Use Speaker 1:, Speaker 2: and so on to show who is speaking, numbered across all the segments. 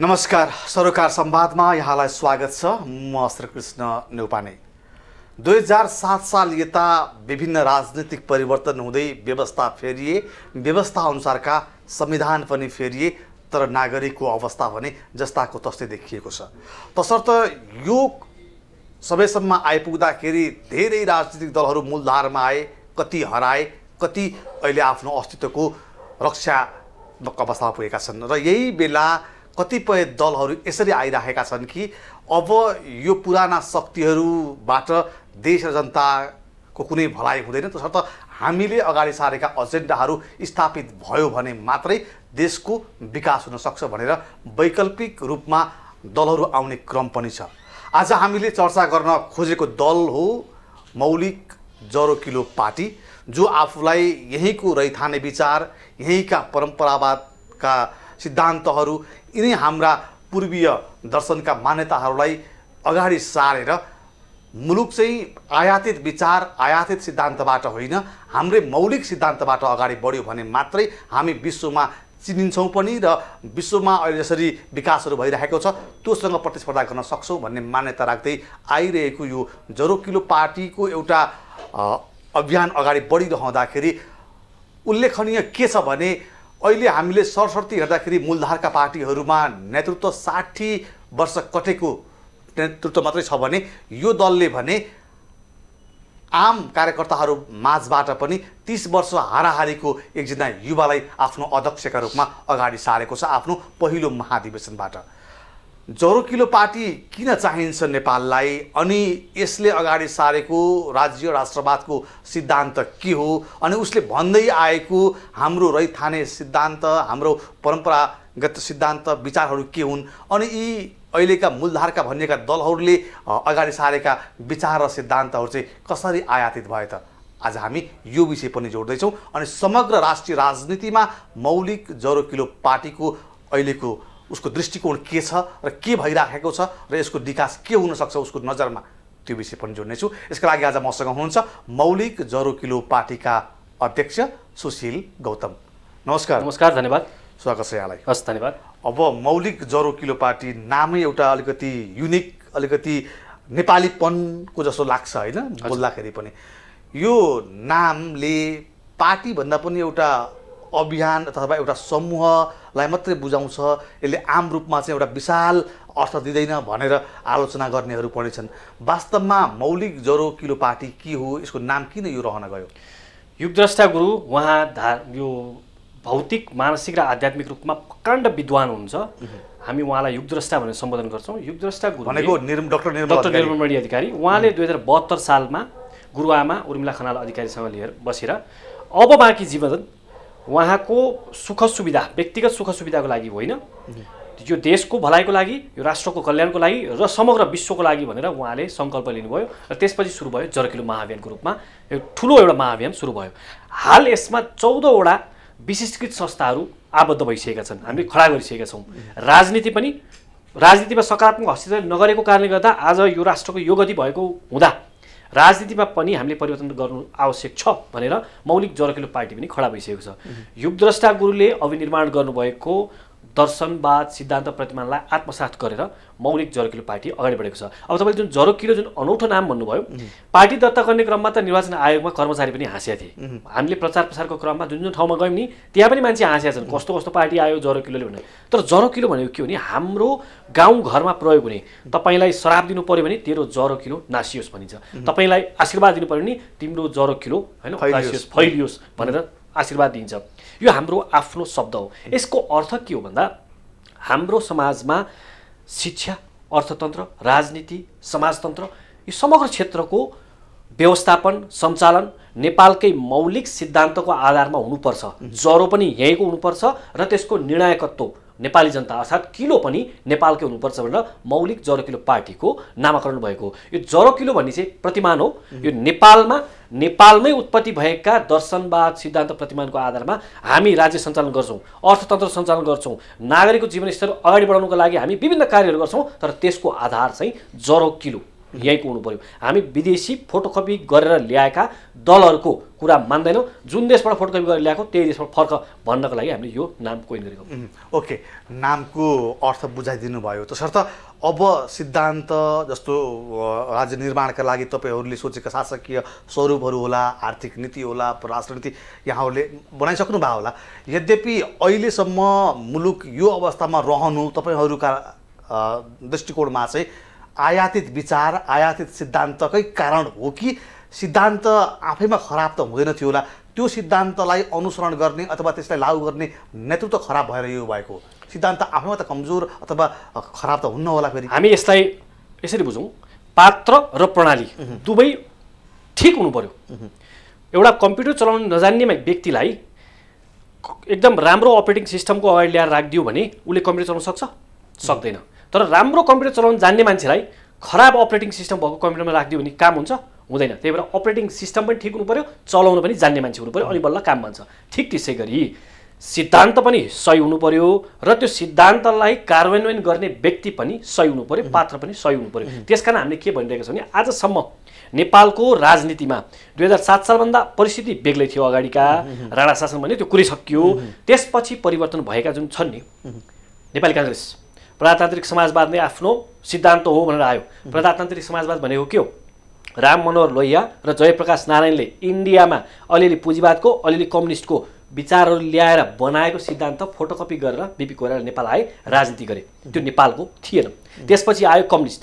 Speaker 1: नमस्कार सरोकार संवादमा यहाँलाई स्वागत छ म श्रीकृष्ण नेउपाने दुई हजार सात साल यता विभिन्न राजनीतिक परिवर्तन हुँदै व्यवस्था फेरिए व्यवस्था अनुसारका संविधान पनि फेरिए तर नागरिकको अवस्था भने जस्ताको तस्तै देखिएको छ तसर्थ यो सबैसम्म आइपुग्दाखेरि धेरै राजनीतिक दलहरू मूलधारमा आए कति हराए कति अहिले आफ्नो अस्तित्वको रक्षात्मक अवस्थामा पुगेका छन् र यही बेला कतिपय दलहरू यसरी आइराखेका छन् कि अब यो पुराना शक्तिहरूबाट देश र जनताको कुनै भलाइ हुँदैन तसर्थ हामीले अगाडि सारेका एजेन्डाहरू स्थापित भयो भने मात्रै देशको विकास हुनसक्छ भनेर वैकल्पिक रूपमा दलहरू आउने क्रम पनि छ आज हामीले चर्चा गर्न खोजेको दल हो मौलिक जरो किलो पार्टी जो आफूलाई यहीँको रैथाने विचार यहीँका परम्परावादका सिद्धान्तहरू यिनै हाम्रा पूर्वीय दर्शनका मान्यताहरूलाई अगाडि सारेर मुलुक चाहिँ आयातित विचार आयातित सिद्धान्तबाट होइन हाम्रै मौलिक सिद्धान्तबाट अगाडि बढ्यो भने मात्रै हामी विश्वमा चिनिन्छौँ पनि र विश्वमा अहिले जसरी विकासहरू भइरहेको छ त्योसँग प्रतिस्पर्धा गर्न सक्छौँ भन्ने मान्यता राख्दै आइरहेको यो जरोकिलो पार्टीको एउटा अभियान अगाडि बढिरहँदाखेरि उल्लेखनीय के छ भने अहिले हामीले सरस्वती हेर्दाखेरि मूलधारका पार्टीहरूमा नेतृत्व साठी वर्ष कटेको नेतृत्व मात्रै छ भने यो दलले भने आम कार्यकर्ताहरू माझबाट पनि तिस वर्ष हाराहारीको एकजना युवालाई आफ्नो अध्यक्षका रूपमा अगाडि सारेको छ आफ्नो पहिलो महाधिवेशनबाट जरोकिलो पार्टी किन चाहिन्छ नेपाललाई अनि यसले अगाडि सारेको राज्य राष्ट्रवादको सिद्धान्त के हो अनि उसले भन्दै आएको हाम्रो रैथाने सिद्धान्त हाम्रो परम्परागत सिद्धान्त विचारहरू के हुन् अनि यी अहिलेका मूलधारका भनिएका दलहरूले अगाडि सारेका विचार र सिद्धान्तहरू चाहिँ कसरी आयातित भए त आज हामी यो विषय पनि जोड्दैछौँ अनि समग्र राष्ट्रिय राजनीतिमा मौलिक जरोकिलो पार्टीको अहिलेको उसको दृष्टिकोण के छ र के भइराखेको छ र यसको विकास के हुनसक्छ उसको नजरमा त्यो विषय पनि जोड्नेछु यसको लागि आज मसँग हुनुहुन्छ मौलिक जरोकिलो पार्टीका अध्यक्ष सुशील गौतम नमस्कार नमस्कार धन्यवाद स्वागत छ यहाँलाई हस् धन्यवाद अब मौलिक जरो किलो पार्टी नामै एउटा अलिकति युनिक अलिकति नेपालीपनको जस्तो लाग्छ होइन बोल्दाखेरि पनि यो नामले पार्टीभन्दा पनि एउटा अभियान अथवा एउटा समूह लाई मात्रै बुझाउँछ यसले आम रूपमा चाहिँ एउटा विशाल अर्थ दिँदैन भनेर आलोचना गर्नेहरू पनि छन् वास्तवमा मौलिक ज्वरो किलो पार्टी के हो यसको नाम किन यो रहन गयो युगद्रष्टा गुरु उहाँ धा यो भौतिक
Speaker 2: मानसिक र आध्यात्मिक रूपमा प्रकाण्ड विद्वान हुन्छ हामी उहाँलाई युगद्रष्टा भनेर सम्बोधन गर्छौँ युगद्रष्टा गुरु भनेको डक्टर डक्टर निर्मणी अधिकारी उहाँले दुई हजार बहत्तर सालमा गुरुआमा उर्मिला खनाल अधिकारीसँग लिएर बसेर अब बाँकी जीवन उहाँको सुख सुविधा व्यक्तिगत सुख सुविधाको लागि होइन यो देशको भलाइको लागि यो राष्ट्रको कल्याणको लागि र समग्र विश्वको लागि भनेर उहाँले सङ्कल्प लिनुभयो र त्यसपछि सुरु भयो जर्किलो महाअभियानको रूपमा यो ठुलो एउटा महाअभियान सुरु भयो हाल यसमा चौधवटा विशिष्टकृत संस्थाहरू आबद्ध भइसकेका छन् हामीले खडा गरिसकेका छौँ राजनीति पनि राजनीतिमा सकारात्मक हस्तक्षेप नगरेको कारणले गर्दा आज यो राष्ट्रको यो गति भएको हुँदा राजनीतिमा पनि हामीले परिवर्तन गर्नु आवश्यक छ भनेर मौलिक जरकिलो पार्टी पनि खडा भइसकेको छ युगद्रष्टा गुरुले अभिनिर्माण गर्नुभएको दर्शनवाद सिद्धान्त प्रतिमानलाई आत्मसात गरेर मौलिक जरकिलो पार्टी अगाडि बढेको छ अब तपाईँले जुन जरोकिलो जुन अनौठो नाम भन्नुभयो पार्टी दत्ता गर्ने क्रममा त निर्वाचन आयोगमा कर्मचारी पनि हाँस्या थिए हामीले प्रचार प्रसारको क्रममा जुन जुन ठाउँमा गयौँ नि त्यहाँ पनि मान्छे हाँस्या छन् कस्तो कस्तो पार्टी आयो जरकिलोले भनेर तर जरकिलो भनेको के हो भने हाम्रो गाउँ घरमा प्रयोग हुने तपाईँलाई श्राप दिनु पऱ्यो भने तेरो जरकिलो नासियोस् भनिन्छ तपाईँलाई आशीर्वाद दिनु पऱ्यो भने तिम्रो जरकिलो होइन फैलियोस् भनेर आशीर्वाद दिन्छ यो हाम्रो आफ्नो शब्द हो यसको अर्थ के हो भन्दा हाम्रो समाजमा शिक्षा अर्थतन्त्र राजनीति समाजतन्त्र यो समग्र क्षेत्रको व्यवस्थापन सञ्चालन नेपालकै मौलिक सिद्धान्तको आधारमा हुनुपर्छ ज्वरो पनि यहीँको हुनुपर्छ र त्यसको निर्णायकत्व नेपाली जनता अर्थात् किलो पनि नेपालकै हुनुपर्छ भनेर मौलिक जरो किलो पार्टीको नामाकरण भएको यो जरो किलो भन्ने चाहिँ प्रतिमान हो यो नेपालमा नेपालमै उत्पत्ति भएका दर्शनवाद सिद्धान्त प्रतिमानको आधारमा हामी राज्य सञ्चालन गर्छौँ अर्थतन्त्र सञ्चालन गर्छौँ नागरिकको जीवनस्तर अगाडि बढाउनको लागि हामी विभिन्न कार्यहरू गर्छौँ तर त्यसको आधार चाहिँ जरो किलो यहीँ हुनु पऱ्यो हामी विदेशी फोटोकपी गरेर ल्याएका दलहरूको कुरा मान्दैनौँ जुन देशबाट फोटोकपी गरेर ल्याएको त्यही देशबाट फर्क भन्नको लागि हामीले यो
Speaker 1: नाम कोइन गरेको ओके नामको अर्थ बुझाइदिनु भयो तसर्थ अब सिद्धान्त जस्तो राज्य निर्माणका लागि तपाईँहरूले सोचेका शासकीय स्वरूपहरू होला आर्थिक नीति होला परराष्ट्र नीति यहाँहरूले बनाइसक्नु भएको होला यद्यपि अहिलेसम्म मुलुक यो अवस्थामा रहनु तपाईँहरूका दृष्टिकोणमा चाहिँ आयातित विचार आयातित सिद्धान्तकै कारण हो कि सिद्धान्त आफैमा खराब त हुँदैन थियो होला त्यो सिद्धान्तलाई अनुसरण गर्ने अथवा त्यसलाई लागू गर्ने नेतृत्व खराब भएर यो भएको सिद्धान्त आफैमा त कमजोर अथवा खराब त हुन्न होला फेरि हामी यसलाई यसरी बुझौँ पात्र र प्रणाली दुवै ठिक हुनु पर्यो
Speaker 2: एउटा कम्प्युटर चलाउन नजान्ने व्यक्तिलाई एकदम राम्रो अपरेटिङ सिस्टमको अगाडि ल्याएर राखिदियो भने उसले कम्प्युटर चलाउन सक्छ सक्दैन तर राम्रो कम्प्युटर चलाउनु जान्ने मान्छेलाई खराब अपरेटिङ सिस्टम भएको कम्प्युटरमा राखिदियो भने काम हुन्छ हुँदैन त्यही भएर अपरेटिङ सिस्टम पनि ठिक हुनु पऱ्यो चलाउन पनि जान्ने मान्छे हुनु पऱ्यो अनि बल्ल काम भन्छ ठिक त्यसै गरी सिद्धान्त पनि सही हुनु पऱ्यो र त्यो सिद्धान्तलाई कार्यान्वयन गर्ने व्यक्ति पनि सही हुनु पऱ्यो पात्र पनि सही हुनु पऱ्यो त्यस कारण हामीले के भनिरहेका छौँ भने आजसम्म नेपालको राजनीतिमा दुई हजार सात सालभन्दा परिस्थिति बेग्लै थियो अगाडिका राणा शासन भने त्यो कुरै सकियो त्यसपछि परिवर्तन भएका जुन छन् नि नेपाली काङ्ग्रेस प्रजातान्त्रिक समाजवाद नै आफ्नो सिद्धान्त हो भनेर आयो प्रजातान्त्रिक समाजवाद भनेको के हो राम मनोहर लोहिया र जयप्रकाश नारायणले इन्डियामा अलिअलि पुँजीवादको अलिअलि कम्युनिस्टको विचारहरू ल्याएर बनाएको सिद्धान्त फोटोकपी गरेर बिपी कोइराला नेपाल आए राजनीति गरे त्यो नेपालको थिएन त्यसपछि आयो कम्युनिस्ट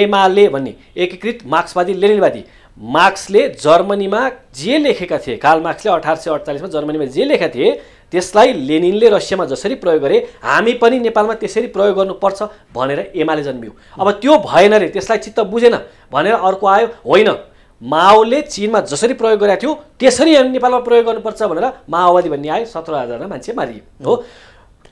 Speaker 2: एमाले भन्ने एकीकृत मार्क्सवादी लेनिनवादी मार्क्सले जर्मनीमा जे लेखेका थिए काल मार्क्सले अठार सय अडचालिसमा जर्मनीमा जे लेखेका थिए त्यसलाई लेनिनले रसियामा जसरी प्रयोग गरे हामी पनि नेपालमा त्यसरी प्रयोग गर्नुपर्छ भनेर एमाले जन्मियो अब त्यो भएन रे त्यसलाई चित्त बुझेन भनेर अर्को आयो होइन माओले चिनमा जसरी प्रयोग गरेको थियो त्यसरी नेपालमा प्रयोग गर्नुपर्छ भनेर माओवादी भन्ने आयो सत्र हजारजना मान्छे मारिए हो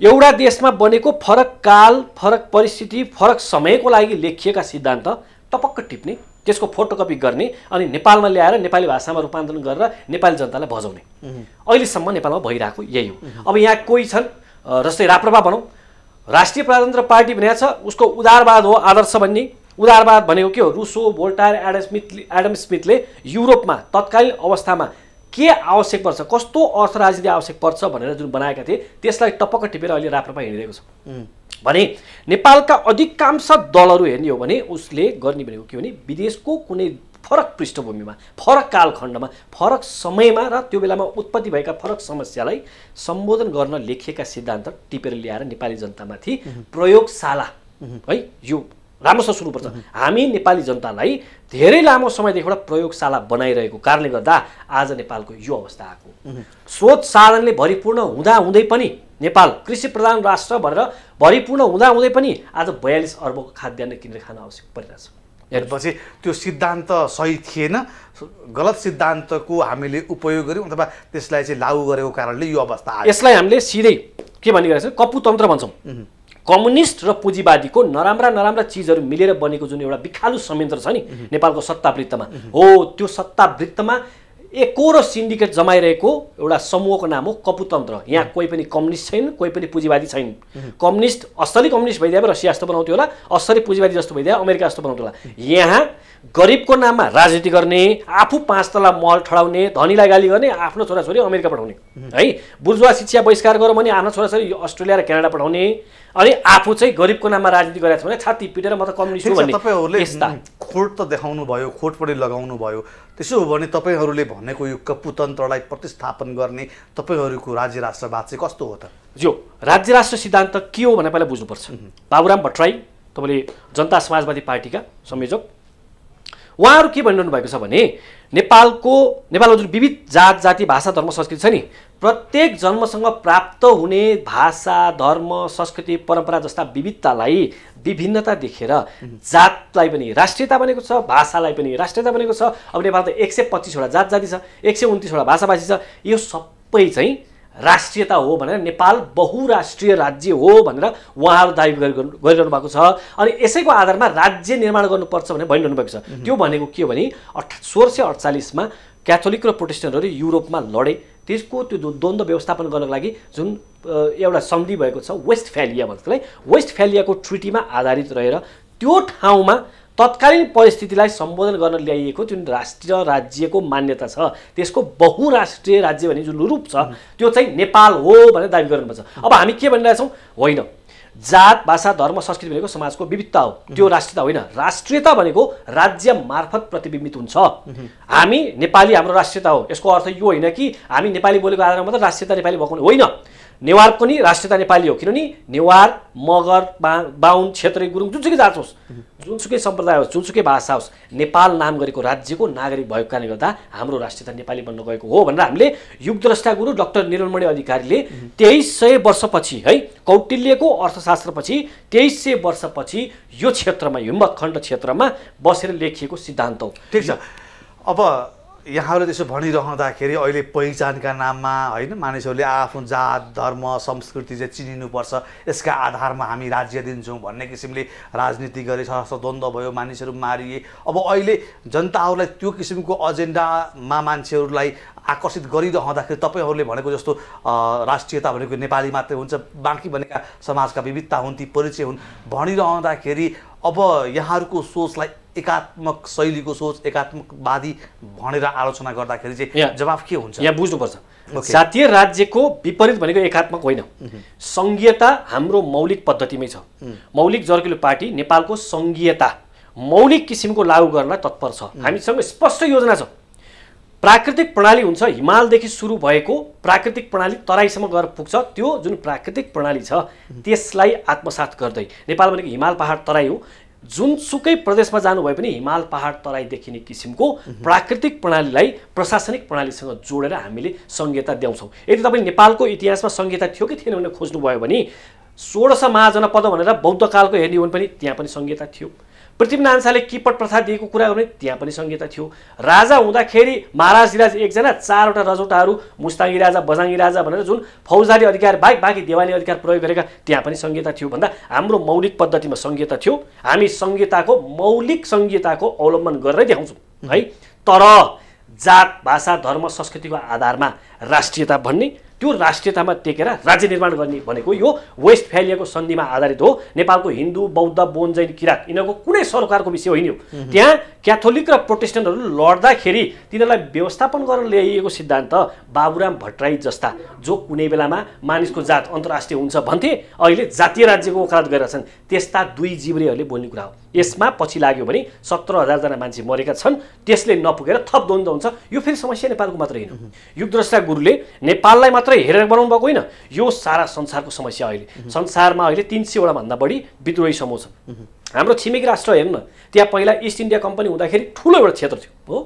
Speaker 2: एउटा देशमा बनेको फरक काल फरक परिस्थिति फरक समयको लागि लेखिएका सिद्धान्त टपक्क टिप्ने त्यसको फोटोकपी गर्ने अनि नेपालमा ल्याएर नेपाली भाषामा रूपान्तरण गरेर नेपाली जनतालाई भजाउने अहिलेसम्म नेपालमा भइरहेको यही हो अब यहाँ कोही छन् जस्तै राप्रपा भनौँ राष्ट्रिय प्रजातन्त्र पार्टी भनेको छ उसको उदारवाद हो आदर्श भन्ने उदारवाद भनेको के हो Rousseau Voltaire Adam Smith Adam स्मिथले युरोपमा तत्कालीन अवस्थामा के आवश्यक पर्छ कस्तो अर्थ राजनीति आवश्यक पर्छ भनेर जुन बनाएका थिए त्यसलाई टपक्क टिपेर अहिले राप्रपा हिँडिरहेको छ भने नेपालका अधिकांश दलहरू हेर्ने हो भने उसले गर्ने भनेको के भने विदेशको कुनै फरक पृष्ठभूमिमा फरक कालखण्डमा फरक समयमा र त्यो बेलामा उत्पत्ति भएका फरक समस्यालाई सम्बोधन गर्न लेखिएका सिद्धान्त टिपेर ल्याएर नेपाली जनतामाथि प्रयोगशाला है यो राम्रोसँग सुन्नुपर्छ हामी नेपाली जनतालाई धेरै लामो समयदेखि एउटा प्रयोगशाला बनाइरहेको कारणले गर्दा आज नेपालको यो अवस्था आएको स्रोत साधनले भरिपूर्ण हुँदा हुँदै पनि नेपाल कृषि प्रधान राष्ट्र भनेर भरिपूर्ण हुँदाहुँदै पनि आज बयालिस अर्बको खाद्यान्न
Speaker 1: किनेर खान आवश्यक परिरहेछ हेर्नुपछि त्यो सिद्धान्त सही थिएन गलत सिद्धान्तको हामीले उपयोग गऱ्यौँ अथवा त्यसलाई चाहिँ लागू गरेको कारणले यो अवस्था आयो यसलाई हामीले
Speaker 2: सिधै के भनिरहेको छ कपुतन्त्र भन्छौँ कम्युनिस्ट र पुँजीवादीको नराम्रा नराम्रा चिजहरू मिलेर बनेको जुन एउटा बिखालु संयन्त्र छ नि नेपालको सत्तावृत्तमा हो त्यो सत्तावृत्तमा एक एकोरो सिन्डिकेट जमाइरहेको एउटा समूहको नाम हो कपुतन्त्र यहाँ कोही पनि कम्युनिस्ट छैन कोही पनि पुँजीवादी छैन कम्युनिस्ट असली कम्युनिस्ट भइदिए रसिया जस्तो बनाउँथ्यो होला असली पुँजीवादी जस्तो भइदिए अमेरिका जस्तो बनाउँथ्यो होला यहाँ गरिबको नाममा राजनीति गर्ने आफू पाँच तला महल ठडाउने धनीलाई गाली गर्ने आफ्नो छोराछोरी अमेरिका पठाउने है बुर्जुवा शिक्षा बहिष्कार गरौँ भने आफ्नो छोराछोरी अस्ट्रेलिया र क्यानाडा पठाउने अनि आफू चाहिँ गरिबको नाममा राजनीति गरेको छ भने छाती पिटेर म त कम्युनिस्ट हो भने तपाईँहरूले
Speaker 1: खोट त देखाउनु भयो खोट पनि लगाउनु भयो त्यसो हो भने तपाईँहरूले भनेको यो कपुतन्त्रलाई प्रतिस्थापन गर्ने तपाईँहरूको राज्य राष्ट्रवाद चाहिँ कस्तो हो त
Speaker 2: जो राज्य राष्ट्र सिद्धान्त के हो भने पहिला बुझ्नुपर्छ बाबुराम भट्टराई तपाईँले जनता समाजवादी पार्टीका संयोजक उहाँहरू के भनिरहनु भएको छ भने नेपालको नेपालमा जुन विविध जात जाति भाषा धर्म संस्कृति छ नि प्रत्येक जन्मसँग प्राप्त हुने भाषा धर्म संस्कृति परम्परा जस्ता विविधतालाई विभिन्नता देखेर जातलाई पनि राष्ट्रियता बनेको छ भाषालाई पनि राष्ट्रियता बनेको छ अब नेपाल त एक सय पच्चिसवटा जात जाति छ एक सय उन्तिसवटा भाषाभाषी छ यो सबै चाहिँ राष्ट्रियता हो भनेर नेपाल बहुराष्ट्रिय राज्य हो भनेर उहाँहरू दावी गरिरहनु भएको छ अनि यसैको आधारमा राज्य निर्माण गर्नुपर्छ भनेर भनिरहनु भएको छ त्यो भनेको के हो भने अठ सोह्र सय अडचालिसमा क्याथोलिक र प्रोटेस्टेन्टहरू युरोपमा लडे त्यसको त्यो द्वन्द्व व्यवस्थापन गर्नको लागि जुन एउटा सन्धि भएको छ वेस्ट फ्यालिया त्यसलाई वेस्ट फ्यालियाको ट्रिटीमा आधारित रहेर त्यो ठाउँमा तत्कालीन परिस्थितिलाई सम्बोधन गर्न ल्याइएको जुन राष्ट्रिय राज्यको मान्यता छ त्यसको बहुराष्ट्रिय राज्य भन्ने जुन रूप छ त्यो चाहिँ नेपाल हो भनेर दावी गर्नुपर्छ अब हामी के भनिरहेछौँ होइन जात भाषा धर्म संस्कृति भनेको समाजको विविधता हो त्यो राष्ट्रियता होइन राष्ट्रियता भनेको राज्य मार्फत प्रतिबिम्बित हुन्छ हामी नेपाली हाम्रो राष्ट्रियता हो यसको अर्थ यो होइन कि हामी नेपाली बोलेको आधारमा मात्र राष्ट्रियता नेपाली भएको होइन नेवार पनि राष्ट्रियता नेपाली हो किनभने नेवार मगर बाहुन क्षेत्रीय गुरुङ जुनसुकै जात होस् जुनसुकै सम्प्रदाय होस् जुनसुकै भाषा होस् नेपाल नाम गरेको राज्यको नागरिक भएको कारणले गर्दा हाम्रो राष्ट्रियता नेपाली बन्न गएको हो भनेर हामीले युगद्रष्टा गुरु डक्टर निरमणमणि अधिकारीले तेइस सय वर्षपछि है कौटिल्यको अर्थशास्त्रपछि तेइस सय वर्षपछि यो क्षेत्रमा
Speaker 1: हिम्मत खण्ड क्षेत्रमा बसेर लेखिएको सिद्धान्त हो ठिक छ अब यहाँहरूले त्यसो भनिरहँदाखेरि अहिले पहिचानका नाममा होइन मानिसहरूले आफ्नो जात धर्म संस्कृति चाहिँ चिनिनुपर्छ यसका आधारमा हामी राज्य दिन्छौँ भन्ने किसिमले राजनीति गरे सशस्त्र द्वन्द्व भयो मानिसहरू मारिए अब अहिले जनताहरूलाई त्यो किसिमको एजेन्डामा मान्छेहरूलाई आकर्षित गरिरहँदाखेरि तपाईँहरूले भनेको जस्तो राष्ट्रियता भनेको नेपाली मात्रै हुन्छ बाँकी भनेका समाजका विविधता हुन् ती परिचय हुन् भनिरहँदाखेरि अब यहाँहरूको सोचलाई एकात्मक शैलीको सोच एकात्मकवादी भनेर आलोचना गर्दाखेरि चाहिँ जवाफ के हुन्छ यहाँ बुझ्नुपर्छ okay. जातीय
Speaker 2: राज्यको विपरीत भनेको एकात्मक होइन सङ्घीयता हाम्रो मौलिक पद्धतिमै छ मौलिक जर्किलो पार्टी नेपालको सङ्घीयता मौलिक किसिमको लागू गर्न तत्पर छ हामीसँग स्पष्ट योजना छ प्राकृतिक प्रणाली हुन्छ हिमालदेखि सुरु भएको प्राकृतिक प्रणाली तराईसम्म गएर पुग्छ त्यो जुन प्राकृतिक प्रणाली छ त्यसलाई आत्मसात गर्दै नेपाल भनेको हिमाल पहाड तराई हो जुनसुकै प्रदेशमा जानुभए पनि हिमाल पहाड तराई देखिने किसिमको प्राकृतिक प्रणालीलाई प्रशासनिक प्रणालीसँग जोडेर हामीले संहिता द्याउँछौँ यदि तपाईँ नेपालको इतिहासमा संहिता थियो कि थिएन भनेर खोज्नुभयो भने सय महाजनपद भनेर बौद्धकालको हेर्ने हो भने पनि त्यहाँ पनि संहिता थियो पृथ्वीनारायण शाहले किपट प्रथा दिएको कुरा गर्ने त्यहाँ पनि सङ्घीयता थियो राजा हुँदाखेरि महाराज राज एकजना चारवटा रजौटाहरू मुस्ताङ्गी राजा बजाङ्गी राजा भनेर जुन फौजदारी अधिकार बाहेक बाँकी देवाली अधिकार प्रयोग गरेका त्यहाँ पनि सङ्घीयता थियो भन्दा हाम्रो मौलिक पद्धतिमा सङ्घीयता थियो हामी सङ्घीयताको मौलिक सङ्घीयताको अवलम्बन गरेरै देखाउँछौँ है तर जात भाषा धर्म संस्कृतिको आधारमा राष्ट्रियता भन्ने त्यो राष्ट्रियतामा टेकेर राज्य निर्माण गर्ने भनेको यो वेस्ट फ्यालियाको सन्धिमा आधारित हो नेपालको हिन्दू बौद्ध बोन जैन किराँत यिनीहरूको कुनै सरकारको विषय होइन यो त्यहाँ क्याथोलिक र प्रोटेस्टेन्टहरू लड्दाखेरि तिनीहरूलाई व्यवस्थापन गरेर ल्याइएको सिद्धान्त बाबुराम भट्टराई जस्ता जो कुनै बेलामा मानिसको जात अन्तर्राष्ट्रिय हुन्छ भन्थे अहिले जातीय राज्यको वकालत गरेका त्यस्ता दुई जिब्रेहरूले बोल्ने कुरा हो यसमा पछि लाग्यो भने सत्र हजारजना मान्छे मरेका छन् त्यसले नपुगेर थप द्वन्द्व हुन्छ यो फेरि समस्या नेपालको मात्र होइन युगद्रष्टा गुरुले नेपाललाई मात्र मात्रै हेरेर बनाउनु भएको होइन यो सारा संसारको समस्या अहिले संसारमा अहिले तिन सयवटा भन्दा बढी विद्रोही समूह छ हाम्रो छिमेकी राष्ट्र हेर्न त्यहाँ पहिला इस्ट इन्डिया कम्पनी हुँदाखेरि ठुलो एउटा क्षेत्र थियो हो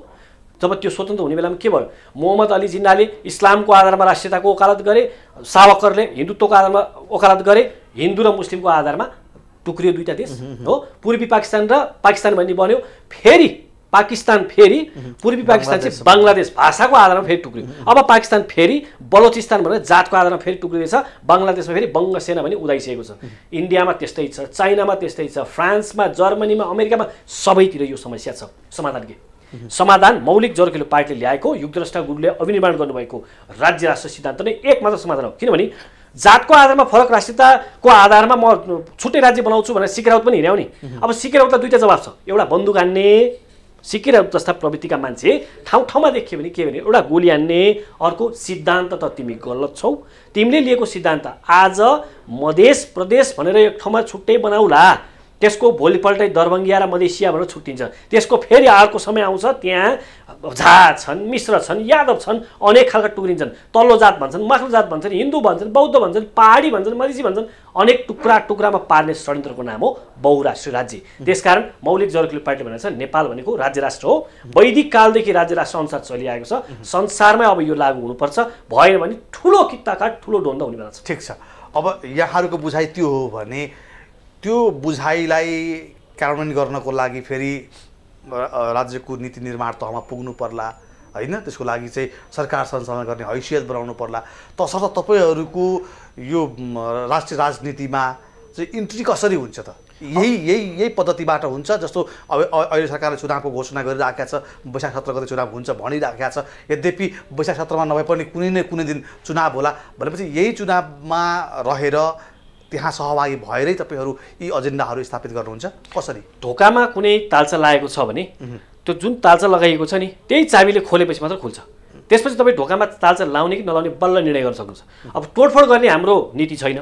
Speaker 2: जब त्यो स्वतन्त्र हुने बेलामा के भयो मोहम्मद अली जिन्नाले इस्लामको आधारमा राष्ट्रियताको ओकालत गरे सावकरले हिन्दुत्वको आधारमा ओकालत गरे हिन्दू र मुस्लिमको आधारमा टुक्रियो दुईवटा देश हो पूर्वी पाकिस्तान र पाकिस्तान भन्ने बन्यो फेरि पाकिस्तान फेरि पूर्वी पाकिस्तान चाहिँ बङ्गलादेश भाषाको आधारमा फेरि टुक्रियो अब पाकिस्तान फेरि बलोचिस्तान भनेर जातको आधारमा फेरि टुक्रिँदैछ बङ्गलादेशमा फेरि बङ्ग सेना भने उदाइसकेको छ इन्डियामा त्यस्तै छ चाइनामा त्यस्तै छ फ्रान्समा जर्मनीमा अमेरिकामा सबैतिर यो समस्या छ समाधान के समाधान मौलिक जर्किलो पार्टीले ल्याएको युगद्रष्टा गुरुले अभिनिर्माण गर्नुभएको राज्य राष्ट्र सिद्धान्त नै एक मात्र समाधान हो किनभने जातको आधारमा फरक राष्ट्रियताको आधारमा म छुट्टै राज्य बनाउँछु भनेर सिकेराउत पनि नि अब सिकेराउतलाई दुईवटा जवाब छ एउटा बन्दुक हान्ने सिकेर जस्ता प्रवृत्तिका मान्छे ठाउँ ठाउँमा देखियो भने के भने एउटा गोली हान्ने अर्को सिद्धान्त त तिमी गलत छौ तिमीले लिएको सिद्धान्त आज मधेस प्रदेश भनेर एक ठाउँमा छुट्टै बनाउला त्यसको भोलिपल्टै दरभङ्गिया र मलेसिया भनेर छुट्टिन्छ त्यसको फेरि अर्को समय आउँछ त्यहाँ झा छन् मिश्र छन् यादव छन् अनेक खालका टुक्रिन्छन् तल्लो जात भन्छन् माथिल्लो जात भन्छन् हिन्दू भन्छन् बौद्ध भन्छन् पहाडी भन्छन् मधेसी भन्छन् अनेक टुक्रा टुक्रामा पार्ने षड्यन्त्रको नाम हो बहुराष्ट्रिय राज्य त्यसकारण मौलिक जरकुले पार्टी भनेको छ नेपाल भनेको राज्य राष्ट्र हो वैदिक कालदेखि राज्य राष्ट्र अनुसार चलिआएको
Speaker 1: छ संसारमै अब यो लागू हुनुपर्छ भएन भने ठुलो किताका ठुलो ढोन्द हुने भएको छ ठिक छ अब यहाँहरूको बुझाइ त्यो हो भने त्यो बुझाइलाई कार्यान्वयन गर्नको लागि फेरि राज्यको नीति निर्माण तहमा पुग्नु पर्ला होइन त्यसको लागि चाहिँ सरकार सञ्चालन गर्ने हैसियत बनाउनु पर्ला तसर्थ तपाईँहरूको यो राष्ट्रिय राजनीतिमा चाहिँ इन्ट्री कसरी हुन्छ त यही यही यही पद्धतिबाट हुन्छ जस्तो अब अहिले सरकारले चुनावको घोषणा गरिराखेका छ वैशाख सत्र गते चुनाव हुन्छ भनिराखेका छ यद्यपि वैशाख सत्रमा नभए पनि कुनै न कुनै दिन चुनाव होला भनेपछि यही चुनावमा रहेर त्यहाँ सहभागी भएरै तपाईँहरू यी एजेन्डाहरू स्थापित गर्नुहुन्छ कसरी
Speaker 2: ढोकामा कुनै तालचा लागेको छ भने त्यो जुन तालचा लगाइएको छ नि त्यही चाबीले खोलेपछि मात्र खुल्छ त्यसपछि तपाईँ ढोकामा तालचा लाउने कि नलाउने बल्ल निर्णय गर्न सक्नुहुन्छ अब तोडफोड गर्ने हाम्रो नीति छैन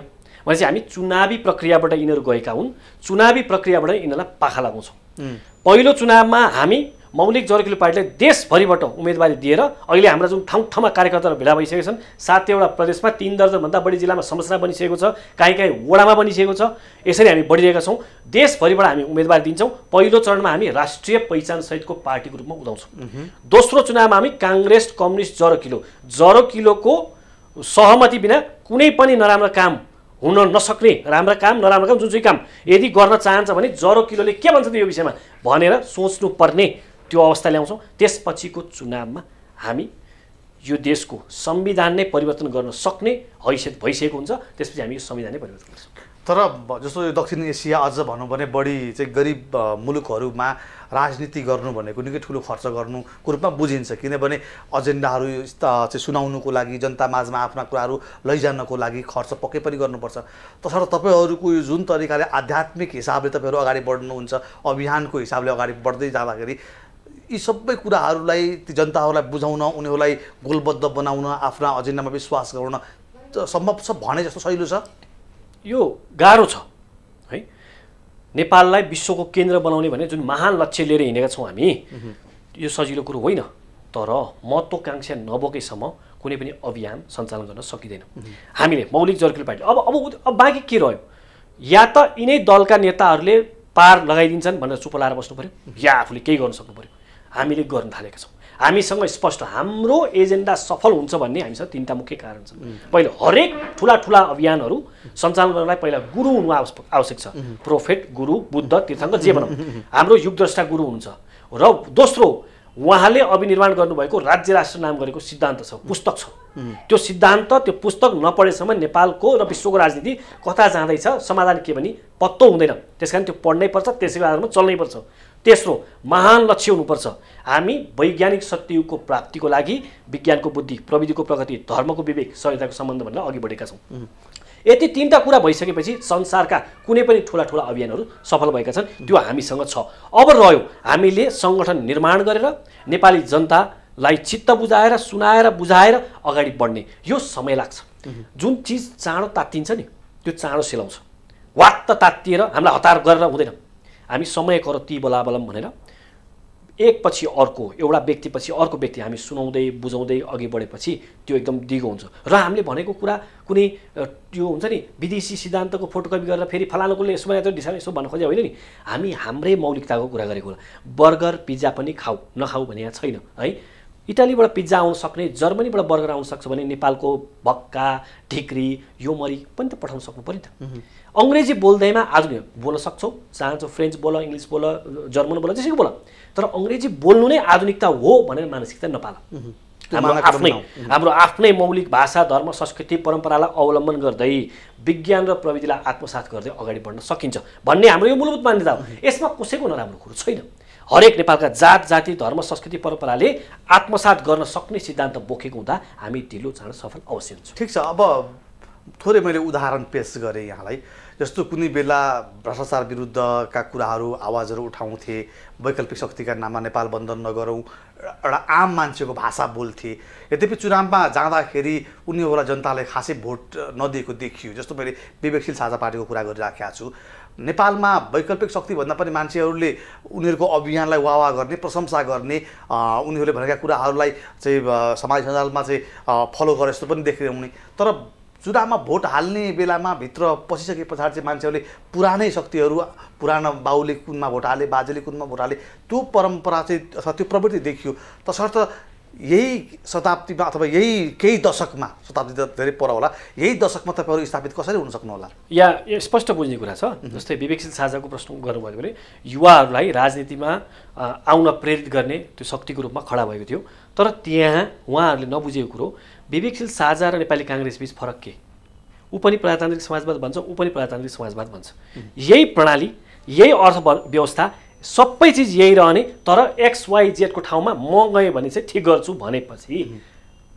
Speaker 2: भनेपछि हामी चुनावी प्रक्रियाबाट यिनीहरू गएका हुन् चुनावी प्रक्रियाबाट यिनीहरूलाई पाखा लगाउँछौँ पहिलो चुनावमा हामी मौलिक जरकिलो पार्टीले देशभरिबाट उम्मेदवारी दिएर अहिले हाम्रा जुन ठाउँ ठाउँमा कार्यकर्ताहरू भेला भइसकेका छन् सातैवटा प्रदेशमा तिन दर्जनभन्दा बढी जिल्लामा समस्या बनिसकेको छ काहीँ काहीँ वडामा बनिसकेको छ यसरी हामी बढिरहेका छौँ देशभरिबाट हामी उम्मेदवारी दिन्छौँ पहिलो चरणमा हामी राष्ट्रिय पहिचान सहितको पार्टीको रूपमा उदाउँछौँ दोस्रो चुनावमा हामी काङ्ग्रेस कम्युनिस्ट जरो किलो सहमति बिना कुनै पनि नराम्रो काम हुन नसक्ने राम्रा काम नराम्रो काम जुन चाहिँ काम यदि गर्न चाहन्छ भने जरो किलोले के भन्छ यो विषयमा भनेर सोच्नुपर्ने त्यो अवस्था ल्याउँछौँ त्यसपछिको चुनावमा हामी यो देशको संविधान नै परिवर्तन गर्न सक्ने हैसियत भइसकेको हुन्छ त्यसपछि हामी यो संविधान नै परिवर्तन गर्छौँ
Speaker 1: तर जस्तो यो दक्षिण एसिया अझ भनौँ भने बढी चाहिँ गरिब मुलुकहरूमा राजनीति गर्नु भनेको निकै ठुलो खर्च गर्नुको रूपमा बुझिन्छ किनभने एजेन्डाहरू चाहिँ सुनाउनुको लागि जनता माझमा आफ्ना कुराहरू लैजानको लागि खर्च पक्कै पनि गर्नुपर्छ तसर्थ तपाईँहरूको यो जुन तरिकाले आध्यात्मिक हिसाबले तपाईँहरू अगाडि बढ्नुहुन्छ अभियानको हिसाबले अगाडि बढ्दै जाँदाखेरि यी सबै कुराहरूलाई ती जनताहरूलाई बुझाउन उनीहरूलाई गोलबद्ध बनाउन आफ्ना एजेन्डामा विश्वास गराउन सम्भव छ भने जस्तो सहिलो छ यो गाह्रो छ है नेपाललाई विश्वको केन्द्र
Speaker 2: बनाउने भने जुन महान लक्ष्य लिएर हिँडेका छौँ हामी यो सजिलो कुरो होइन तर महत्त्वकाङ्क्षा नबोकेसम्म कुनै पनि अभियान सञ्चालन गर्न सकिँदैन हामीले मौलिक जर्किल पार्टी अब अब अब बाँकी के रह्यो या त यिनै दलका नेताहरूले पार लगाइदिन्छन् भनेर चुप लाएर बस्नु पऱ्यो या आफूले केही गर्न सक्नु पऱ्यो हामीले गर्न थालेका छौँ हामीसँग स्पष्ट हाम्रो एजेन्डा सफल हुन्छ भन्ने हामीसँग तिनवटा मुख्य कारण छन् पहिलो हरेक ठुला ठुला अभियानहरू सञ्चालन गर्नलाई पहिला गुरु हुनु आवश्यक आवश्यक छ प्रोफेट गुरु बुद्ध तीर्थङ्क जे भनौँ हाम्रो युगद्रष्टा गुरु हुन्छ र दोस्रो उहाँले अभिनिर्माण गर्नुभएको राज्य राष्ट्र नाम गरेको सिद्धान्त छ पुस्तक छ त्यो सिद्धान्त त्यो पुस्तक नपढेसम्म नेपालको र विश्वको राजनीति कता जाँदैछ समाधान के भने पत्तो हुँदैन त्यस कारण त्यो पढ्नै पर्छ त्यसैको आधारमा चल्नै पर्छ तेस्रो महान लक्ष्य हुनुपर्छ हामी वैज्ञानिक सत्ययुगको प्राप्तिको लागि विज्ञानको बुद्धि प्रविधिको प्रगति धर्मको विवेक संहिताको सम्बन्ध भनेर अघि बढेका छौँ यति तिनवटा कुरा भइसकेपछि संसारका कुनै पनि ठुला ठुला अभियानहरू सफल भएका छन् त्यो हामीसँग छ अब रह्यो हामीले सङ्गठन निर्माण गरेर नेपाली जनतालाई चित्त बुझाएर सुनाएर बुझाएर अगाडि बढ्ने यो समय लाग्छ जुन चिज चाँडो तात्तिन्छ नि त्यो चाँडो सेलाउँछ वात्त तात्तिएर हामीलाई हतार गरेर हुँदैन हामी समय कर ती बलाबलम भनेर एकपछि अर्को एउटा व्यक्तिपछि अर्को व्यक्ति हामी सुनाउँदै बुझाउँदै अघि बढेपछि त्यो एकदम दिगो हुन्छ र हामीले भनेको कुरा कुनै त्यो हुन्छ नि विदेशी सिद्धान्तको फोटोकपी गरेर फेरि फलानुकोले यसो त्यो ढिसामा यसो भन्न खोजे होइन नि हामी हाम्रै मौलिकताको कुरा गरेको होला बर्गर पिज्जा पनि खाऊ नखाऊ भने छैन है इटालीबाट पिज्जा आउन सक्ने जर्मनीबाट बर्गर आउन सक्छ भने नेपालको भक्का ढिक्री यो मरी पनि त पठाउन सक्नु पऱ्यो नि त अङ्ग्रेजी बोल्दैमा आज बोल्न सक्छौ चाहन्छौ फ्रेन्च बोल इङ्ग्लिस बोल जर्मन बोल जसरी बोल तर अङ्ग्रेजी बोल्नु नै आधुनिकता हो भनेर मानसिकता
Speaker 1: नपाल
Speaker 2: आफ्नै हाम्रो आफ्नै मौलिक भाषा धर्म संस्कृति परम्परालाई अवलम्बन गर्दै विज्ञान र प्रविधिलाई आत्मसात गर्दै अगाडि बढ्न सकिन्छ भन्ने हाम्रो यो मूलभूत मान्यता हो यसमा कसैको नराम्रो कुरो छैन हरेक नेपालका जात जाति धर्म संस्कृति परम्पराले आत्मसात गर्न
Speaker 1: सक्ने सिद्धान्त बोकेको हुँदा हामी ढिलो चाँडो सफल अवश्य हुन्छौँ ठिक छ अब थोरै मैले उदाहरण पेस गरेँ यहाँलाई जस्तो कुनै बेला भ्रष्टाचार विरुद्धका कुराहरू आवाजहरू उठाउँथे वैकल्पिक शक्तिका नाममा नेपाल बन्धन नगरौँ एउटा आम मान्छेको भाषा बोल्थे यद्यपि चुनावमा जाँदाखेरि उनीहरूलाई जनताले खासै भोट नदिएको देखियो जस्तो मैले विवेकशील साझा पार्टीको कुरा गरिराखेको छु नेपालमा वैकल्पिक शक्तिभन्दा पनि मान्छेहरूले उनीहरूको अभियानलाई वाह वाह गर्ने प्रशंसा गर्ने उनीहरूले भनेका कुराहरूलाई चाहिँ समाज सञ्जालमा चाहिँ फलो गरे जस्तो पनि देखेर हुने तर चुनावमा भोट हाल्ने बेलामा भित्र पसिसके पछाडि चाहिँ मान्छेहरूले पुरानै शक्तिहरू पुरानो बाउले कुनमा भोट हाले बाजेले कुनमा भोट हाले त्यो परम्परा चाहिँ अथवा त्यो प्रवृत्ति देखियो तसर्थ यही शताब्दीमा अथवा यही केही दशकमा शताब्दी त धेरै पर होला यही दशकमा तपाईँहरू स्थापित कसरी हुन सक्नु होला
Speaker 2: या स्पष्ट बुझ्ने कुरा छ जस्तै विवेकशील साझाको प्रश्न गर्नुभयो भने युवाहरूलाई राजनीतिमा आउन प्रेरित गर्ने त्यो शक्तिको रूपमा खडा भएको थियो तर त्यहाँ उहाँहरूले नबुझेको कुरो विवेकशील साझा र नेपाली काङ्ग्रेसबीच फरक के ऊ पनि प्रजातान्त्रिक समाजवाद भन्छ ऊ पनि प्रजातान्त्रिक समाजवाद भन्छ यही प्रणाली यही अर्थ व्यवस्था सबै चिज यही रहने तर जेडको ठाउँमा म गएँ भने चाहिँ ठिक गर्छु भनेपछि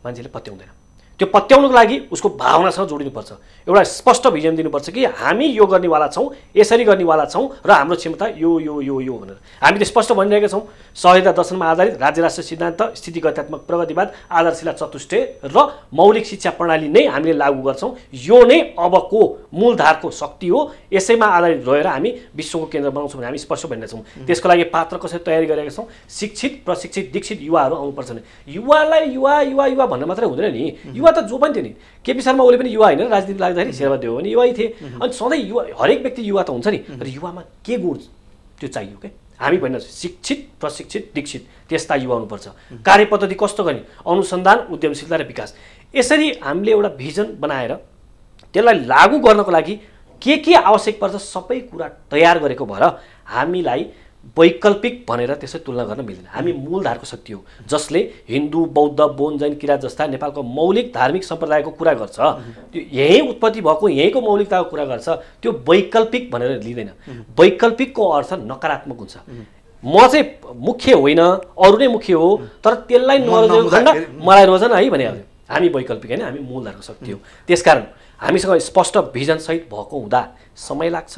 Speaker 2: मान्छेले पत्याउँदैन त्यो पत्याउनुको लागि उसको भावनासँग जोडिनुपर्छ एउटा स्पष्ट भिजन दिनुपर्छ कि हामी यो गर्नेवाला छौँ यसरी गर्नेवाला छौँ र हाम्रो क्षमता यो यो यो यो भनेर हामीले स्पष्ट भनिरहेका छौँ संहिता दर्शनमा आधारित राज्य राष्ट्र सिद्धान्त स्थितिगतात्मक प्रगतिवाद आधारशिला चतुष्टय र मौलिक शिक्षा प्रणाली नै हामीले लागू गर्छौँ यो नै अबको मूलधारको शक्ति हो यसैमा आधारित रहेर हामी विश्वको केन्द्र बनाउँछौँ भने हामी स्पष्ट भनिरहेछौँ त्यसको लागि पात्र कसरी तयारी गरेका छौँ शिक्षित प्रशिक्षित दीक्षित युवाहरू आउनुपर्छन् युवालाई युवा युवा युवा भन्न मात्रै हुँदैन नि युवा युवा त जो पनि थियो नि केपी शर्मा ओली पनि युवा होइन राजनीति लाग्दाखेरि सेवा हो भने युवै थिए अनि सधैँ युवा हरेक व्यक्ति युवा त हुन्छ नि तर युवामा के गुण त्यो चाहियो क्या हामी भएन शिक्षित प्रशिक्षित दीक्षित त्यस्ता युवा हुनुपर्छ कार्यपद्धति कस्तो गर्ने अनुसन्धान उद्यमशीलता र विकास यसरी हामीले एउटा भिजन बनाएर त्यसलाई लागू गर्नको लागि के के आवश्यक पर्छ सबै कुरा तयार गरेको भएर हामीलाई वैकल्पिक भनेर त्यसै तुलना गर्न मिल्दैन हामी मूलधारको शक्ति हो जसले हिन्दू बौद्ध बोन जैन किराँत जस्ता नेपालको मौलिक धार्मिक सम्प्रदायको कुरा गर्छ त्यो यहीँ उत्पत्ति भएको यहीँको मौलिकताको कुरा गर्छ त्यो वैकल्पिक भनेर लिँदैन वैकल्पिकको अर्थ नकारात्मक हुन्छ म चाहिँ मुख्य होइन अरू नै मुख्य हो तर त्यसलाई नरोजेको मलाई रोजन है भने हामी वैकल्पिक होइन हामी मूलधारको शक्ति हो त्यसकारण हामीसँग स्पष्ट
Speaker 1: भिजनसहित भएको हुँदा समय लाग्छ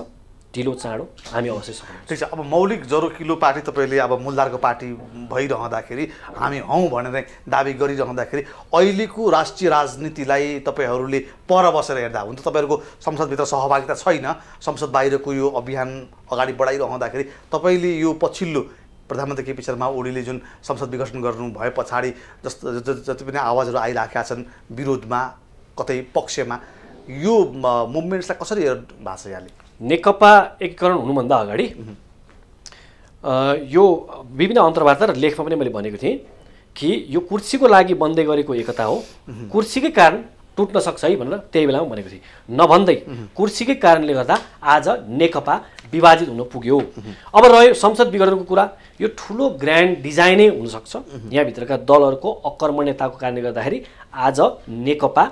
Speaker 1: ढिलो चाँडो हामी अवश्य ठिक छ अब मौलिक जरो किलो पार्टी तपाईँले अब मूलधारको पार्टी भइरहँदाखेरि हामी हौँ भनेर दावी गरिरहँदाखेरि अहिलेको राष्ट्रिय राजनीतिलाई तपाईँहरूले पर बसेर हेर्दा हुन्छ तपाईँहरूको संसदभित्र सहभागिता छैन संसद बाहिरको यो अभियान अगाडि बढाइरहँदाखेरि तपाईँले यो पछिल्लो प्रधानमन्त्री केपी शर्मा ओलीले जुन संसद विघटन गर्नु भए पछाडि जस्तो जति पनि आवाजहरू आइरहेका छन् विरोधमा कतै पक्षमा यो मुभमेन्ट्सलाई कसरी हेर्नु भएको छ यहाँले नेकपा एकीकरण हुनुभन्दा अगाडि
Speaker 2: यो विभिन्न अन्तर्वार्ता र लेखमा पनि मैले भनेको थिएँ कि यो कुर्सीको लागि बन्दै गरेको एकता हो कुर्सीकै कारण टुट्न सक्छ है भनेर त्यही बेलामा भनेको थिएँ नभन्दै कुर्सीकै कारणले गर्दा आज नेकपा विभाजित हुन पुग्यो अब रह्यो संसद विघटनको कुरा यो ठुलो ग्रान्ड डिजाइनै हुनसक्छ यहाँभित्रका दलहरूको अकर्मण्यताको कारणले गर्दाखेरि आज नेकपा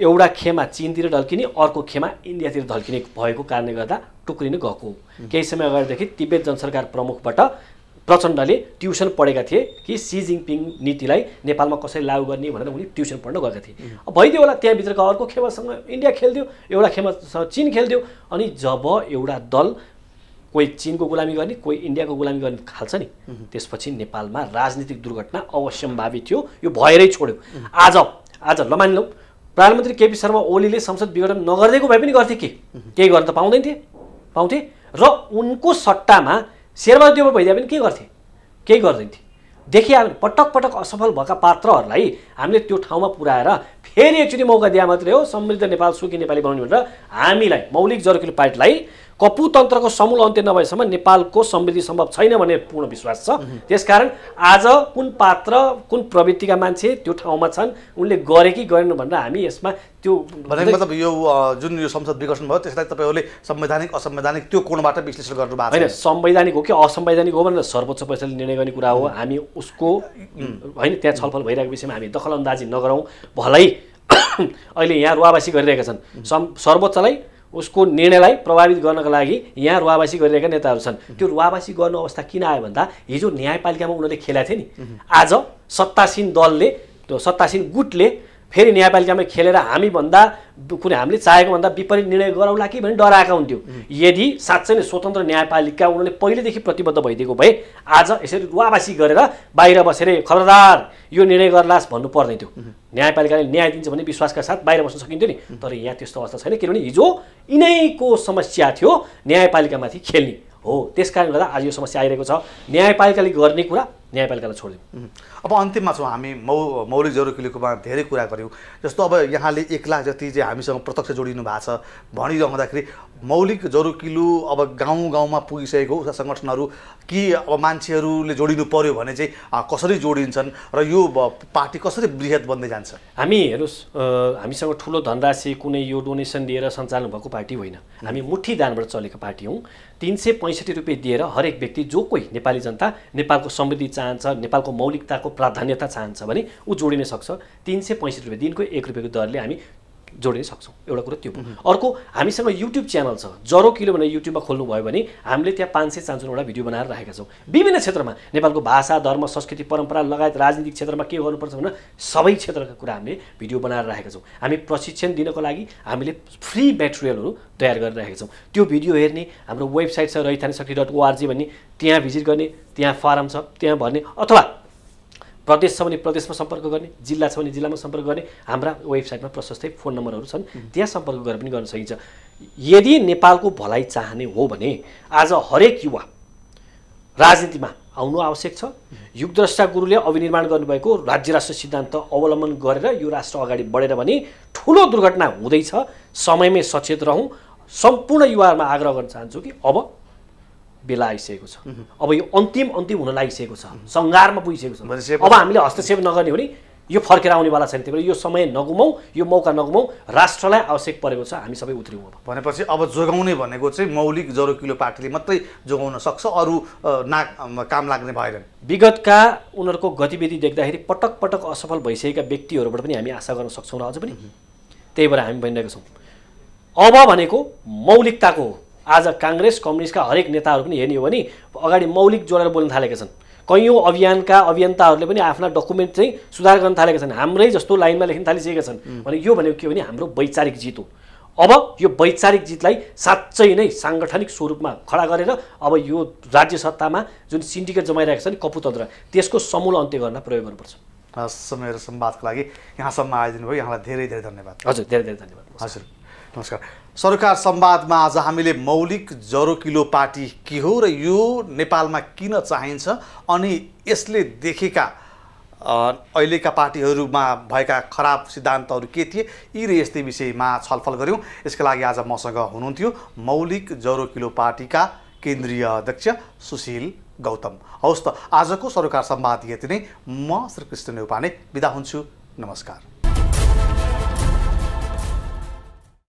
Speaker 2: एउटा खेमा चिनतिर ढल्किने अर्को खेमा इन्डियातिर ढल्किने भएको कारणले गर्दा टुक्रिनु गएको केही समय अगाडिदेखि तिब्बत जनसरकार प्रमुखबाट प्रचण्डले ट्युसन पढेका थिए कि सी जिङपिङ नीतिलाई नेपालमा कसरी लागू गर्ने भनेर उनी ट्युसन पढ्न गएका थिए अब भइदियो होला त्यहाँभित्रको अर्को खेमासँग इन्डिया खेलिदियो एउटा खेमासँग चिन खेलिदियो अनि जब एउटा दल कोही चिनको गुलामी गर्ने कोही इन्डियाको गुलामी गर्ने थाल्छ नि त्यसपछि नेपालमा राजनीतिक दुर्घटना अवश्यम्भावी थियो यो भएरै छोड्यो आज आज ल प्रधानमन्त्री केपी शर्मा ओलीले संसद विघटन नगरिदिएको भए पनि गर्थे के केही गर्न त पाउँदैन थिए पाउँथे र उनको सट्टामा शेरबहादुर भइदिए पनि के गर्थे केही गर्दैन थिए देखिहाल्यो पटक पटक असफल भएका पात्रहरूलाई हामीले त्यो ठाउँमा पुऱ्याएर फेरि एकचोटि मौका दिए मात्रै हो समृद्ध नेपाल सुखी नेपाली बनाउने भनेर हामीलाई मौलिक जरुरी पार्टीलाई कपुतन्त्रको समूल अन्त्य नभएसम्म नेपालको समृद्धि सम्भव छैन भन्ने पूर्ण विश्वास छ त्यसकारण आज कुन पात्र कुन प्रवृत्तिका
Speaker 1: मान्छे त्यो ठाउँमा छन् उनले गरे कि गरेन भनेर हामी यसमा त्यो मतलब यो जुन यो संसद विघटन भयो त्यसलाई तपाईँहरूले संवैधानिक असंवैधानिक त्यो कोणबाट विश्लेषण गर्नुभएको भएको होइन संवैधानिक
Speaker 2: हो कि असंवैधानिक हो भनेर सर्वोच्च परिषदले निर्णय गर्ने कुरा हो हामी उसको होइन त्यहाँ छलफल भइरहेको विषयमा हामी दखलअन्दाजी नगरौँ भलै अहिले यहाँ रुवावासी गरिरहेका छन् सर्वोच्चलाई उसको निर्णयलाई प्रभावित गर्नका लागि यहाँ रुवावासी गरिरहेका नेताहरू छन् त्यो रुवावासी गर्नु अवस्था किन आयो भन्दा हिजो न्यायपालिकामा उनीहरूले खेलाएको थियो नि आज सत्तासीन दलले त्यो सत्तासीन गुटले फेरि न्यायपालिकामा खेलेर हामीभन्दा कुनै हामीले चाहेको भन्दा विपरीत निर्णय गराउँला कि भने डराएका हुन्थ्यो यदि साँच्चै नै स्वतन्त्र न्यायपालिका उनीहरूले पहिलेदेखि प्रतिबद्ध भइदिएको भए आज यसरी रुवाबासी गरेर बाहिर बसेर खबरदार यो निर्णय गर्लास भन्नु पर्दैन थियो न्यायपालिकाले न्याय दिन्छ भने विश्वासका साथ बाहिर बस्न सकिन्थ्यो नि तर यहाँ त्यस्तो अवस्था छैन किनभने हिजो यिनैको समस्या थियो न्यायपालिकामाथि खेल्ने हो त्यस कारणले गर्दा
Speaker 1: आज यो समस्या आइरहेको छ न्यायपालिकाले गर्ने कुरा न्यायपालिकालाई छोडिदिउँ अब अन्तिममा छौँ हामी मौ मौलिक जरुरीकोमा धेरै कुरा गऱ्यौँ जस्तो अब यहाँले एक लाख जति चाहिँ हामीसँग प्रत्यक्ष जोडिनु भएको छ भनिरहँदाखेरि मौलिक जरु अब गाउँ गाउँमा पुगिसकेको सङ्गठनहरू कि अब मान्छेहरूले जोडिनु पर्यो भने चाहिँ कसरी जोडिन्छन् र यो पार्टी कसरी वृहत बन्दै जान्छ
Speaker 2: हामी हेर्नुहोस् हामीसँग ठुलो धनराशि कुनै यो डोनेसन दिएर सञ्चालन भएको पार्टी होइन हामी मुठी दानबाट चलेको पार्टी हौँ तिन सय पैँसठी रुपियाँ दिएर हरेक व्यक्ति जो कोही नेपाली जनता नेपालको समृद्धि चाहन्छ नेपालको मौलिकताको प्राधान्यता चाहन्छ भने ऊ जोडिन सक्छ तिन सय पैँसठी रुपियाँ दिनको एक रुपियाँको दरले हामी जोडिन सक्छौँ एउटा कुरो त्यो अर्को हामीसँग युट्युब च्यानल छ जरो किलो भने युट्युबमा खोल्नुभयो भने हामीले त्यहाँ पाँच सय एउटा भिडियो बनाएर राखेका छौँ विभिन्न क्षेत्रमा नेपालको भाषा धर्म संस्कृति परम्परा लगायत राजनीतिक क्षेत्रमा के गर्नुपर्छ भने सबै क्षेत्रका कुरा हामीले भिडियो बनाएर राखेका छौँ हामी प्रशिक्षण दिनको लागि हामीले फ्री मेटेरियलहरू तयार गरिराखेका छौँ त्यो भिडियो हेर्ने हाम्रो वेबसाइट छ रैथाने शक्ति डट ओआरजी भन्ने त्यहाँ भिजिट गर्ने त्यहाँ फारम छ त्यहाँ भर्ने अथवा प्रदेश छ भने प्रदेशमा सम्पर्क गर्ने जिल्ला छ भने जिल्लामा सम्पर्क गर्ने हाम्रा वेबसाइटमा प्रशस्तै फोन नम्बरहरू छन् त्यहाँ सम्पर्क गरेर पनि गर्न सकिन्छ यदि नेपालको भलाइ चाहने हो भने आज हरेक युवा राजनीतिमा आउनु आवश्यक छ युगद्रष्टा गुरुले अभिनिर्माण गर्नुभएको राज्य राष्ट्र सिद्धान्त अवलम्बन गरेर यो राष्ट्र अगाडि बढेर भने ठुलो दुर्घटना हुँदैछ समयमै सचेत रहँ सम्पूर्ण युवाहरूमा आग्रह गर्न चाहन्छु कि अब बेला आइसकेको छ अब यो अन्तिम अन्तिम हुन लागिसकेको छ सङ्घारमा पुगिसकेको छ अब हामीले हस्तक्षेप नगर्ने भने
Speaker 1: यो फर्केर आउनेवाला छैन त्यही भएर यो समय नगुमाउँ यो मौका नगुमाउँ राष्ट्रलाई आवश्यक परेको छ हामी सबै उत्रियौँ अब भनेपछि अब जोगाउने भनेको चाहिँ मौलिक जरोकिलो पार्टीले मात्रै जोगाउन सक्छ अरू ना काम लाग्ने भएन विगतका उनीहरूको गतिविधि देख्दाखेरि पटक पटक
Speaker 2: असफल भइसकेका व्यक्तिहरूबाट पनि हामी आशा गर्न सक्छौँ र अझ पनि त्यही भएर हामी भनिरहेको छौँ अब भनेको मौलिकताको हो आज काङ्ग्रेस कम्युनिस्टका हरेक नेताहरू पनि हेर्ने हो भने अगाडि मौलिक जोडेर बोल्न थालेका छन् कैयौँ अभियानका अभियन्ताहरूले पनि आफ्ना डकुमेन्ट चाहिँ सुधार गर्न थालेका छन् हाम्रै जस्तो लाइनमा लेख्न थालिसकेका छन् भने यो भनेको के हो भने हाम्रो वैचारिक जित हो अब यो वैचारिक जितलाई साँच्चै नै साङ्गठनिक स्वरूपमा खडा गरेर अब यो राज्य सत्तामा जुन सिन्डिकेट जमाइरहेको छ नि कपुतन्त्र त्यसको समूल अन्त्य गर्न प्रयोग गर्नुपर्छ हस्
Speaker 1: मेरो सम्वादको लागि यहाँसम्म आइदिनु भयो यहाँलाई धेरै धेरै धन्यवाद हजुर धेरै धेरै धन्यवाद हजुर नमस्कार सरकार संवादमा आज हामीले मौलिक जरो किलो पार्टी के हो र यो नेपालमा किन चाहिन्छ अनि यसले देखेका अहिलेका पार्टीहरूमा भएका खराब सिद्धान्तहरू के थिए यी र यस्तै विषयमा छलफल गऱ्यौँ यसका लागि आज मसँग हुनुहुन्थ्यो मौलिक जरो किलो पार्टीका केन्द्रीय अध्यक्ष सुशील गौतम हवस् त आजको सरकार संवाद यति नै म श्रीकृष्ण नेउपाने बिदा हुन्छु नमस्कार